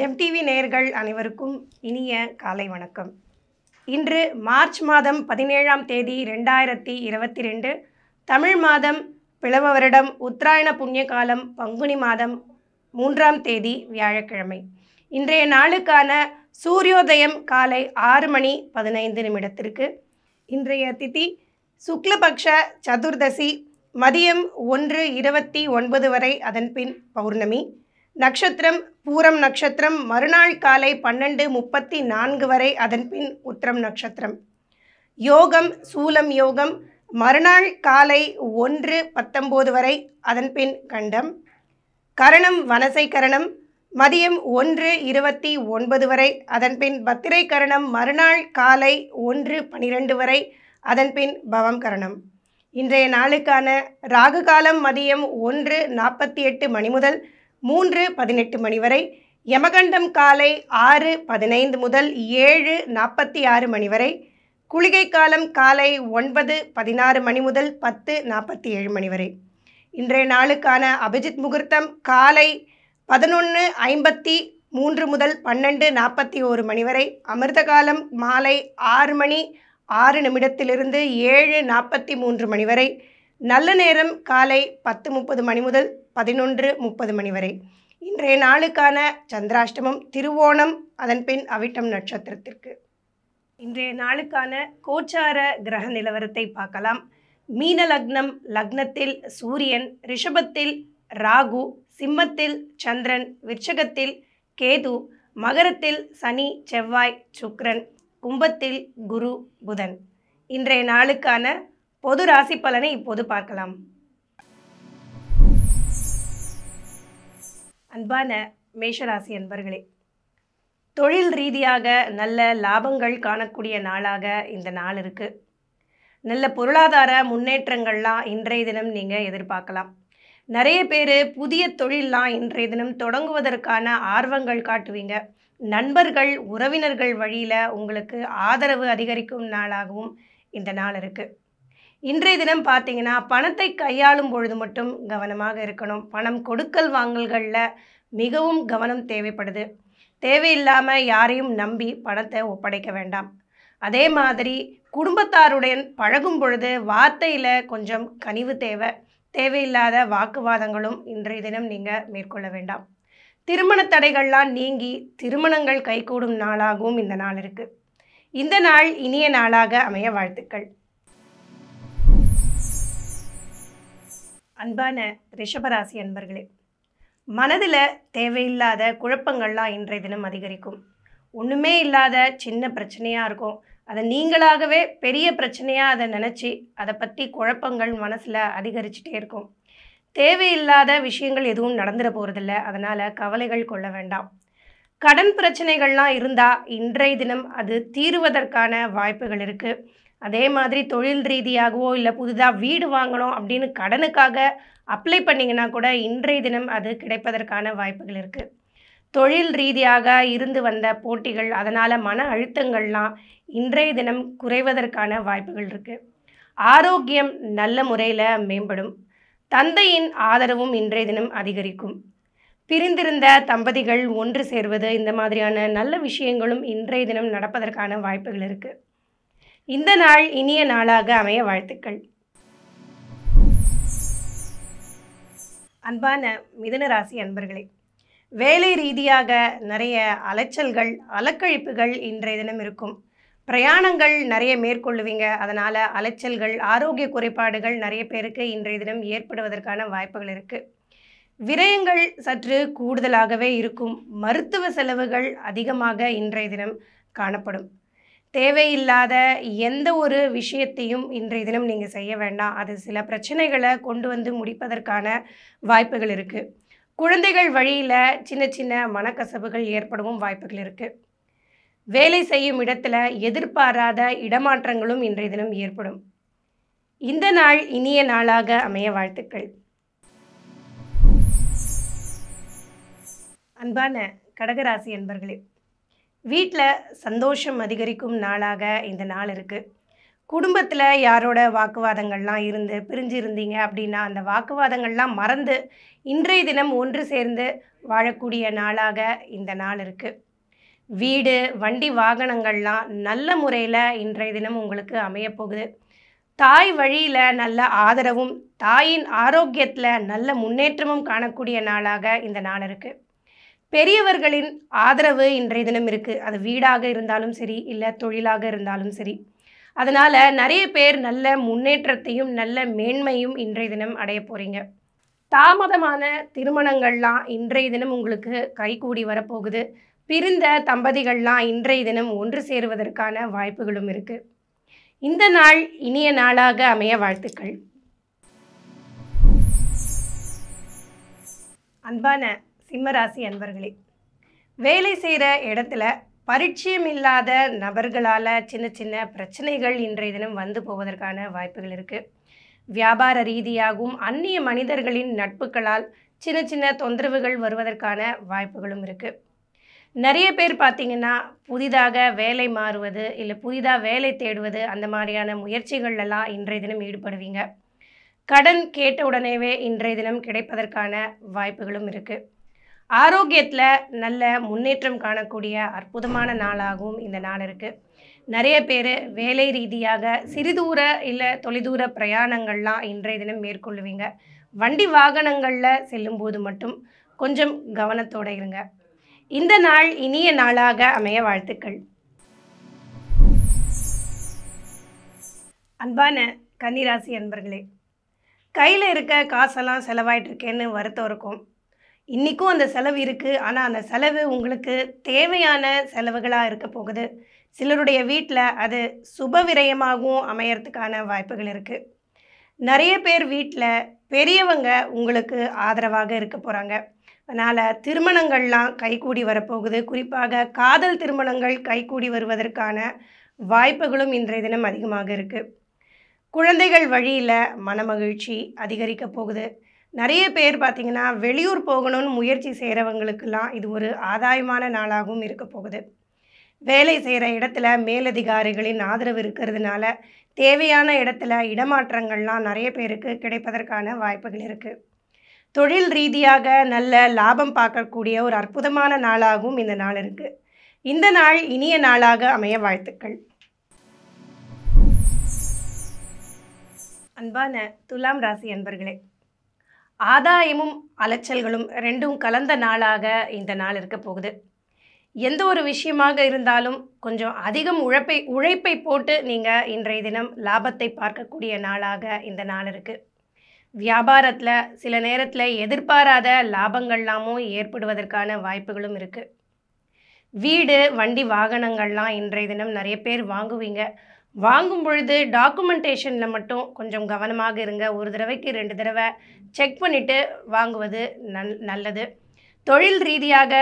GeM TV நேர்கள் அனைவருக்கும் இனிய காலை வணக்கம் இன்று மார்ச் மாதம் பதினேழாம் தேதி ரெண்டாயிரத்தி இருபத்தி ரெண்டு தமிழ் மாதம் பிளவ வருடம் உத்தராயண புண்ணிய காலம் பங்குனி மாதம் மூன்றாம் தேதி வியாழக்கிழமை இன்றைய நாளுக்கான சூரியோதயம் காலை ஆறு மணி பதினைந்து நிமிடத்திற்கு இன்றைய திதி சுக்லபக்ஷ சதுர்தசி மதியம் ஒன்று இருபத்தி ஒன்பது வரை அதன்பின் பௌர்ணமி நட்சத்திரம் பூரம் நட்சத்திரம் மறுநாள் காலை பன்னெண்டு முப்பத்தி நான்கு வரை அதன்பின் உத்திரம் நட்சத்திரம் யோகம் சூலம் யோகம் மறுநாள் காலை ஒன்று பத்தொம்போது வரை அதன்பின் கண்டம் கரணம் வனசை கரணம் மதியம் ஒன்று இருபத்தி ஒன்பது வரை அதன்பின் பத்திரை கரணம் மறுநாள் காலை ஒன்று பனிரெண்டு வரை அதன்பின் பவம் கரணம் இன்றைய நாளுக்கான ராகு காலம் மதியம் ஒன்று நாற்பத்தி எட்டு மணி முதல் மூன்று பதினெட்டு மணி வரை யமகண்டம் காலை ஆறு பதினைந்து முதல் ஏழு நாற்பத்தி ஆறு மணி வரை குளிகை காலம் காலை ஒன்பது பதினாறு மணி முதல் பத்து நாற்பத்தி ஏழு மணி வரை இன்றைய நாளுக்கான அபிஜித் முகூர்த்தம் காலை பதினொன்று ஐம்பத்தி மூன்று முதல் பன்னெண்டு நாற்பத்தி ஓரு மணி வரை அமிர்த காலம் மாலை ஆறு மணி ஆறு நிமிடத்திலிருந்து ஏழு நாற்பத்தி மூன்று மணி வரை நல்ல நேரம் காலை பத்து முப்பது மணி முதல் பதினொன்று முப்பது மணி வரை இன்றைய நாளுக்கான சந்திராஷ்டமம் திருவோணம் அதன் பின் அவிட்டம் நட்சத்திரத்திற்கு இன்றைய நாளுக்கான கோச்சார கிரக நிலவரத்தை பார்க்கலாம் மீன லக்னம் லக்னத்தில் சூரியன் ரிஷபத்தில் ராகு சிம்மத்தில் சந்திரன் விருச்சகத்தில் கேது மகரத்தில் சனி செவ்வாய் சுக்ரன் கும்பத்தில் குரு புதன் இன்றைய நாளுக்கான பொது ராசி பலனை இப்போது பார்க்கலாம் அன்பான மேஷராசி அன்பர்களே தொழில் ரீதியாக நல்ல லாபங்கள் காணக்கூடிய நாளாக இந்த நாள் இருக்குது நல்ல பொருளாதார முன்னேற்றங்கள்லாம் இன்றைய தினம் நீங்கள் எதிர்பார்க்கலாம் நிறைய பேர் புதிய தொழிலெலாம் இன்றைய தினம் தொடங்குவதற்கான ஆர்வங்கள் காட்டுவீங்க நண்பர்கள் உறவினர்கள் வழியில் உங்களுக்கு ஆதரவு அதிகரிக்கும் நாளாகவும் இந்த நாள் இருக்குது இன்றைய தினம் பார்த்தீங்கன்னா பணத்தை கையாளும் பொழுது மட்டும் கவனமாக இருக்கணும் பணம் கொடுக்கல் வாங்கல்களில் மிகவும் கவனம் தேவைப்படுது தேவையில்லாமல் யாரையும் நம்பி பணத்தை ஒப்படைக்க வேண்டாம் அதே மாதிரி குடும்பத்தாருடன் பழகும் பொழுது வார்த்தையில் கொஞ்சம் கனிவு தேவை தேவையில்லாத வாக்குவாதங்களும் இன்றைய தினம் நீங்கள் மேற்கொள்ள வேண்டாம் திருமண தடைகள்லாம் நீங்கி திருமணங்கள் கைகூடும் நாளாகவும் இந்த நாள் இருக்குது இந்த நாள் இனிய நாளாக அமைய வாழ்த்துக்கள் அன்பான ரிஷபராசி அன்பர்களே மனதில் தேவையில்லாத குழப்பங்கள்லாம் இன்றைய தினம் அதிகரிக்கும் ஒன்றுமே இல்லாத சின்ன பிரச்சனையாக இருக்கும் அதை நீங்களாகவே பெரிய பிரச்சனையாக அதை நினச்சி அதை பற்றி குழப்பங்கள் மனசில் அதிகரிச்சிட்டே இருக்கும் தேவையில்லாத விஷயங்கள் எதுவும் நடந்துட போகிறதில்ல அதனால் கவலைகள் கொள்ள வேண்டாம் கடன் பிரச்சனைகள்லாம் இருந்தால் இன்றைய தினம் அது தீருவதற்கான வாய்ப்புகள் இருக்குது அதே மாதிரி தொழில் ரீதியாகவோ இல்லை புதிதாக வீடு வாங்கணும் அப்படின்னு கடனுக்காக அப்ளை பண்ணிங்கன்னா கூட இன்றைய தினம் அது கிடைப்பதற்கான வாய்ப்புகள் இருக்குது தொழில் ரீதியாக இருந்து வந்த போட்டிகள் அதனால் மன அழுத்தங்கள்லாம் இன்றைய தினம் குறைவதற்கான வாய்ப்புகள் இருக்குது ஆரோக்கியம் நல்ல முறையில் மேம்படும் தந்தையின் ஆதரவும் இன்றைய தினம் அதிகரிக்கும் பிரிந்திருந்த தம்பதிகள் ஒன்று சேர்வது இந்த மாதிரியான நல்ல விஷயங்களும் இன்றைய தினம் நடப்பதற்கான வாய்ப்புகள் இருக்குது இந்த நாள் இனிய நாளாக அமைய வாழ்த்துக்கள் அன்பான மிதனராசி அன்பர்களே வேலை ரீதியாக நிறைய அலைச்சல்கள் அலக்கழிப்புகள் இன்றைய தினம் இருக்கும் பிரயாணங்கள் நிறைய மேற்கொள்ளுவீங்க அதனால் அலைச்சல்கள் ஆரோக்கிய குறைபாடுகள் நிறைய பேருக்கு இன்றைய தினம் ஏற்படுவதற்கான வாய்ப்புகள் இருக்குது விரயங்கள் சற்று கூடுதலாகவே இருக்கும் மருத்துவ செலவுகள் அதிகமாக இன்றைய தினம் காணப்படும் தேவையில்லாத எந்த ஒரு விஷயத்தையும் இன்றைய தினம் நீங்கள் செய்ய வேண்டாம் அது சில பிரச்சனைகளை கொண்டு வந்து முடிப்பதற்கான வாய்ப்புகள் இருக்குது குழந்தைகள் வழியில் சின்ன சின்ன மனக்கசப்புகள் ஏற்படவும் வாய்ப்புகள் இருக்குது வேலை செய்யும் இடத்துல எதிர்பாராத இடமாற்றங்களும் இன்றைய தினம் ஏற்படும் இந்த நாள் இனிய நாளாக அமைய வாழ்த்துக்கள் அன்பான கடகராசி என்பர்களே வீட்டில் சந்தோஷம் அதிகரிக்கும் நாளாக இந்த நாள் இருக்குது குடும்பத்தில் யாரோட வாக்குவாதங்கள்லாம் இருந்து பிரிஞ்சு இருந்தீங்க அப்படின்னா அந்த வாக்குவாதங்கள்லாம் மறந்து இன்றைய தினம் ஒன்று சேர்ந்து வாழக்கூடிய நாளாக இந்த நாள் இருக்குது வீடு வண்டி வாகனங்கள்லாம் நல்ல முறையில் இன்றைய தினம் உங்களுக்கு அமையப்போகுது தாய் வழியில் நல்ல ஆதரவும் தாயின் ஆரோக்கியத்தில் நல்ல முன்னேற்றமும் காணக்கூடிய நாளாக இந்த நாள் இருக்குது பெரியவர்களின் ஆதரவு இன்றைய தினம் இருக்குது அது வீடாக இருந்தாலும் சரி இல்லை தொழிலாக இருந்தாலும் சரி அதனால் நிறைய பேர் நல்ல முன்னேற்றத்தையும் நல்ல மேன்மையும் இன்றைய தினம் அடைய போகிறீங்க தாமதமான திருமணங்கள்லாம் இன்றைய தினம் உங்களுக்கு கைகூடி வரப்போகுது பிரிந்த தம்பதிகள்லாம் இன்றைய தினம் ஒன்று சேருவதற்கான வாய்ப்புகளும் இருக்குது இந்த நாள் இனிய நாளாக அமைய வாழ்த்துக்கள் அன்பான சிம்மராசி அன்பர்களே வேலை செய்கிற இடத்துல பரிச்சயம் இல்லாத நபர்களால் சின்ன சின்ன பிரச்சனைகள் இன்றைய தினம் வந்து போவதற்கான வாய்ப்புகள் இருக்குது வியாபார ரீதியாகவும் அந்நிய மனிதர்களின் நட்புகளால் சின்ன சின்ன தொந்தரவுகள் வருவதற்கான வாய்ப்புகளும் இருக்குது நிறைய பேர் பார்த்திங்கன்னா புதிதாக வேலை மாறுவது இல்லை புதிதாக வேலை தேடுவது அந்த மாதிரியான முயற்சிகள்லாம் இன்றைய தினம் ஈடுபடுவீங்க கடன் கேட்ட உடனேவே இன்றைய தினம் கிடைப்பதற்கான வாய்ப்புகளும் இருக்குது ஆரோக்கியத்தில் நல்ல முன்னேற்றம் காணக்கூடிய அற்புதமான நாளாகவும் இந்த நாள் இருக்குது நிறைய பேர் வேலை ரீதியாக சிறிதூர இல்லை தொலைதூர பிரயாணங்கள்லாம் இன்றைய தினம் மேற்கொள்ளுவீங்க வண்டி வாகனங்களில் செல்லும்போது மட்டும் கொஞ்சம் கவனத்தோடு இருங்க இந்த நாள் இனிய நாளாக அமைய வாழ்த்துக்கள் அன்பான கன்னிராசி அன்பர்களே கையில் இருக்க காசெல்லாம் செலவாயிட்ருக்கேன்னு வருத்தம் இருக்கும் இன்றைக்கும் அந்த செலவு இருக்குது ஆனால் அந்த செலவு உங்களுக்கு தேவையான செலவுகளாக இருக்க போகுது சிலருடைய வீட்டில் அது சுப விரயமாகவும் அமையறதுக்கான வாய்ப்புகள் இருக்குது நிறைய பேர் வீட்டில் பெரியவங்க உங்களுக்கு ஆதரவாக இருக்க போகிறாங்க அதனால் திருமணங்கள்லாம் கைகூடி வரப்போகுது குறிப்பாக காதல் திருமணங்கள் கைகூடி வருவதற்கான வாய்ப்புகளும் இன்றைய தினம் அதிகமாக இருக்குது குழந்தைகள் வழியில் மனமகிழ்ச்சி அதிகரிக்க போகுது நிறைய பேர் பார்த்திங்கன்னா வெளியூர் போகணும்னு முயற்சி செய்கிறவங்களுக்கெல்லாம் இது ஒரு ஆதாயமான நாளாகவும் இருக்க போகுது வேலை செய்கிற இடத்துல மேலதிகாரிகளின் ஆதரவு இருக்கிறதுனால தேவையான இடத்துல இடமாற்றங்கள்லாம் நிறைய பேருக்கு கிடைப்பதற்கான வாய்ப்புகள் இருக்குது தொழில் ரீதியாக நல்ல லாபம் பார்க்கக்கூடிய ஒரு அற்புதமான நாளாகவும் இந்த நாள் இருக்குது இந்த நாள் இனிய நாளாக அமைய வாழ்த்துக்கள் அன்பான துலாம் ராசி அன்பர்களே ஆதாயமும் அலைச்சல்களும் ரெண்டும் கலந்த நாளாக இந்த நாள் இருக்க போகுது எந்த ஒரு விஷயமாக இருந்தாலும் கொஞ்சம் அதிகம் உழைப்பை உழைப்பை போட்டு நீங்கள் இன்றைய தினம் லாபத்தை பார்க்கக்கூடிய நாளாக இந்த நாள் இருக்குது வியாபாரத்தில் சில நேரத்தில் எதிர்பாராத லாபங்கள்லாமும் ஏற்படுவதற்கான வாய்ப்புகளும் இருக்குது வீடு வண்டி வாகனங்கள்லாம் இன்றைய தினம் நிறைய பேர் வாங்குவீங்க வாங்கும் பொழுது டாக்குமெண்டேஷனில் மட்டும் கொஞ்சம் கவனமாக இருங்க ஒரு தடவைக்கு ரெண்டு தடவை செக் பண்ணிவிட்டு வாங்குவது நல் நல்லது தொழில் ரீதியாக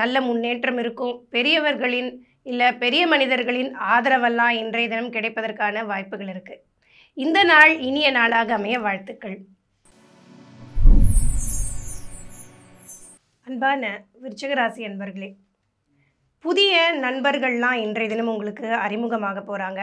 நல்ல முன்னேற்றம் இருக்கும் பெரியவர்களின் இல்லை பெரிய மனிதர்களின் ஆதரவெல்லாம் இன்றைய தினம் கிடைப்பதற்கான வாய்ப்புகள் இருக்குது இந்த நாள் இனிய நாளாக அமைய வாழ்த்துக்கள் அன்பான விருச்சகராசி அன்பர்களே புதிய நண்பர்கள்லாம் இன்றைய தினம் உங்களுக்கு அறிமுகமாக போகிறாங்க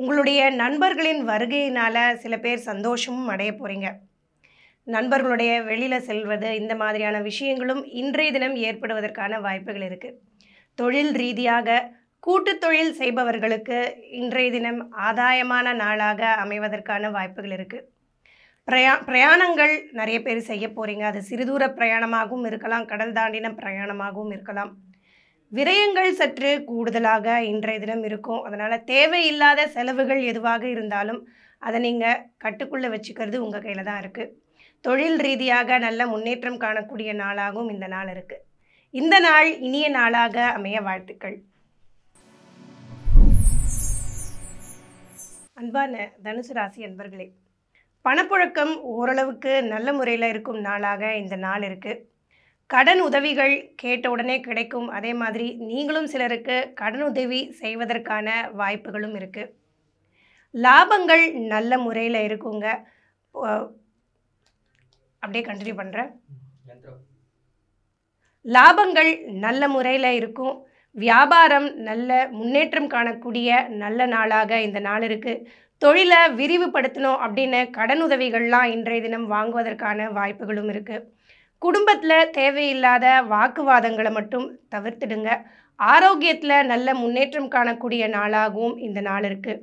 உங்களுடைய நண்பர்களின் வருகையினால் சில பேர் சந்தோஷமும் அடைய போகிறீங்க நண்பர்களுடைய வெளியில் செல்வது இந்த மாதிரியான விஷயங்களும் இன்றைய தினம் ஏற்படுவதற்கான வாய்ப்புகள் இருக்குது தொழில் ரீதியாக கூட்டு தொழில் செய்பவர்களுக்கு இன்றைய தினம் ஆதாயமான நாளாக அமைவதற்கான வாய்ப்புகள் இருக்குது பிரயா பிரயாணங்கள் நிறைய பேர் செய்ய போகிறீங்க அது சிறுதூர பிரயாணமாகவும் இருக்கலாம் கடல் தாண்டின பிரயாணமாகவும் இருக்கலாம் விரயங்கள் சற்று கூடுதலாக இன்றைய தினம் இருக்கும் அதனால் தேவையில்லாத செலவுகள் எதுவாக இருந்தாலும் அதை நீங்கள் கட்டுக்குள்ளே வச்சுக்கிறது உங்கள் கையில் தான் இருக்குது தொழில் ரீதியாக நல்ல முன்னேற்றம் காணக்கூடிய நாளாகவும் இந்த நாள் இருக்குது இந்த நாள் இனிய நாளாக அமைய வாழ்த்துக்கள் அன்பான தனுசு ராசி அன்பர்களே பணப்புழக்கம் ஓரளவுக்கு நல்ல முறையில் இருக்கும் நாளாக இந்த நாள் இருக்குது கடன் உதவிகள் கேட்ட உடனே கிடைக்கும் அதே மாதிரி நீங்களும் சிலருக்கு கடன் உதவி செய்வதற்கான வாய்ப்புகளும் இருக்குது லாபங்கள் நல்ல முறையில் இருக்குங்க அப்படியே கண்டினியூ பண்ணுறேன் லாபங்கள் நல்ல முறையில் இருக்கும் வியாபாரம் நல்ல முன்னேற்றம் காணக்கூடிய நல்ல நாளாக இந்த நாள் இருக்குது தொழிலை விரிவுபடுத்தணும் அப்படின்னு கடன் உதவிகள்லாம் இன்றைய தினம் வாங்குவதற்கான வாய்ப்புகளும் இருக்குது குடும்பத்தில் தேவையில்லாத வாக்குவாதங்களை மட்டும் தவிர்த்துடுங்க ஆரோக்கியத்தில் நல்ல முன்னேற்றம் காணக்கூடிய நாளாகவும் இந்த நாள் இருக்குது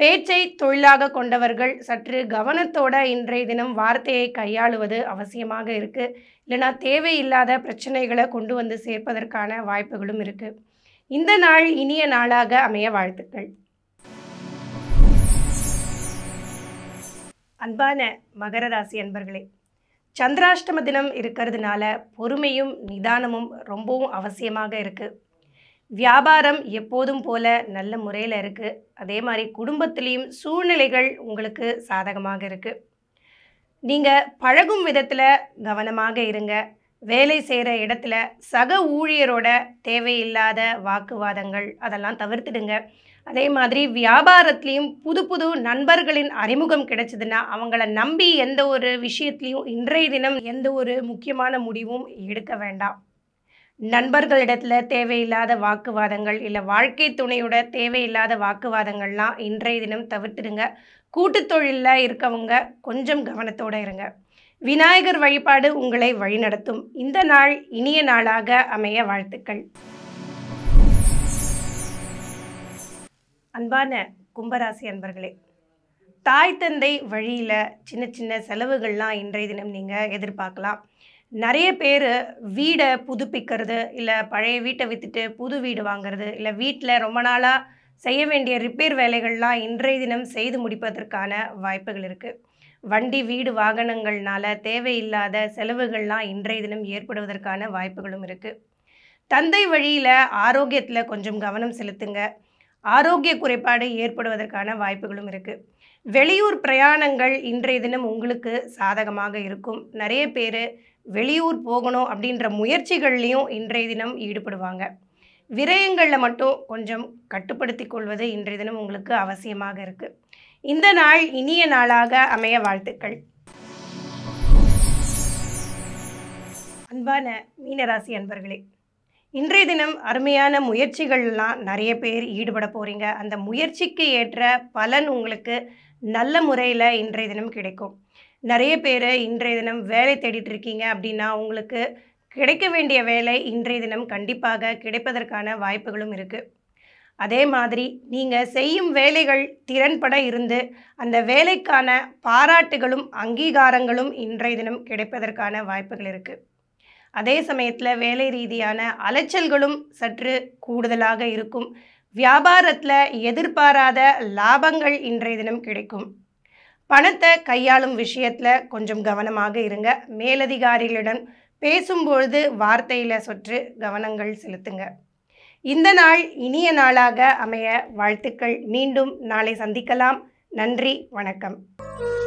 பேச்சை தொழிலாக கொண்டவர்கள் சற்று கவனத்தோட இன்றைய தினம் வார்த்தையை கையாளுவது அவசியமாக இருக்குது இல்லைனா தேவையில்லாத பிரச்சனைகளை கொண்டு வந்து சேர்ப்பதற்கான வாய்ப்புகளும் இருக்குது இந்த நாள் இனிய நாளாக அமைய வாழ்த்துக்கள் அன்பான மகர ராசி அன்பர்களே சந்திராஷ்டம தினம் இருக்கிறதுனால பொறுமையும் நிதானமும் ரொம்பவும் அவசியமாக இருக்குது வியாபாரம் எப்போதும் போல நல்ல முறையில் இருக்குது அதே மாதிரி குடும்பத்திலையும் சூழ்நிலைகள் உங்களுக்கு சாதகமாக இருக்குது நீங்கள் பழகும் விதத்தில் கவனமாக இருங்க வேலை செய்கிற இடத்துல சக ஊழியரோட தேவையில்லாத வாக்குவாதங்கள் அதெல்லாம் தவிர்த்துடுங்க அதே மாதிரி வியாபாரத்துலேயும் புது புது நண்பர்களின் அறிமுகம் கிடைச்சதுன்னா அவங்கள நம்பி எந்த ஒரு விஷயத்துலையும் இன்றைய தினம் எந்த ஒரு முக்கியமான முடிவும் எடுக்க வேண்டாம் நண்பர்களிடத்தில் தேவையில்லாத வாக்குவாதங்கள் இல்லை வாழ்க்கை துணையோட தேவையில்லாத வாக்குவாதங்கள்லாம் இன்றைய தினம் தவிர்த்துடுங்க கூட்டு தொழிலில் இருக்கவங்க கொஞ்சம் கவனத்தோடு இருங்க விநாயகர் வழிபாடு உங்களை வழிநடத்தும் இந்த நாள் இனிய நாளாக அமைய வாழ்த்துக்கள் அன்பான கும்பராசி அன்பர்களே தாய் தந்தை வழியில் சின்ன சின்ன செலவுகள்லாம் இன்றைய தினம் நீங்கள் எதிர்பார்க்கலாம் நிறைய பேர் வீடை புதுப்பிக்கிறது இல்லை பழைய வீட்டை விற்றுட்டு புது வீடு வாங்கிறது இல்லை வீட்டில் ரொம்ப நாளாக செய்ய வேண்டிய ரிப்பேர் வேலைகள்லாம் இன்றைய தினம் செய்து முடிப்பதற்கான வாய்ப்புகள் இருக்குது வண்டி வீடு வாகனங்கள்னால தேவையில்லாத செலவுகள்லாம் இன்றைய தினம் ஏற்படுவதற்கான வாய்ப்புகளும் இருக்குது தந்தை வழியில் ஆரோக்கியத்தில் கொஞ்சம் கவனம் செலுத்துங்க ஆரோக்கிய குறைபாடு ஏற்படுவதற்கான வாய்ப்புகளும் இருக்குது வெளியூர் பிரயாணங்கள் இன்றைய தினம் உங்களுக்கு சாதகமாக இருக்கும் நிறைய பேர் வெளியூர் போகணும் அப்படின்ற முயற்சிகள்லையும் இன்றைய தினம் ஈடுபடுவாங்க விரயங்களில் மட்டும் கொஞ்சம் கட்டுப்படுத்தி கொள்வது இன்றைய தினம் உங்களுக்கு அவசியமாக இருக்குது இந்த நாள் இனிய நாளாக அமைய வாழ்த்துக்கள் அன்பான மீனராசி அன்பர்களே இன்றைய தினம் அருமையான முயற்சிகள்லாம் நிறைய பேர் ஈடுபட போகிறீங்க அந்த முயற்சிக்கு ஏற்ற பலன் உங்களுக்கு நல்ல முறையில் இன்றைய தினம் கிடைக்கும் நிறைய பேர் இன்றைய தினம் வேலை தேடிட்டு இருக்கீங்க அப்படின்னா உங்களுக்கு கிடைக்க வேண்டிய வேலை இன்றைய தினம் கண்டிப்பாக கிடைப்பதற்கான வாய்ப்புகளும் இருக்குது அதே மாதிரி நீங்கள் செய்யும் வேலைகள் திறன்பட இருந்து அந்த வேலைக்கான பாராட்டுகளும் அங்கீகாரங்களும் இன்றைய தினம் கிடைப்பதற்கான வாய்ப்புகள் இருக்குது அதே சமயத்தில் வேலை ரீதியான அலைச்சல்களும் சற்று கூடுதலாக இருக்கும் வியாபாரத்தில் எதிர்பாராத லாபங்கள் இன்றைய தினம் கிடைக்கும் பணத்தை கையாளும் விஷயத்தில் கொஞ்சம் கவனமாக இருங்க மேலதிகாரிகளிடம் பேசும்பொழுது வார்த்தையில் சொற்று கவனங்கள் செலுத்துங்க இந்த நாள் இனிய நாளாக அமைய வாழ்த்துக்கள் மீண்டும் நாளை சந்திக்கலாம் நன்றி வணக்கம்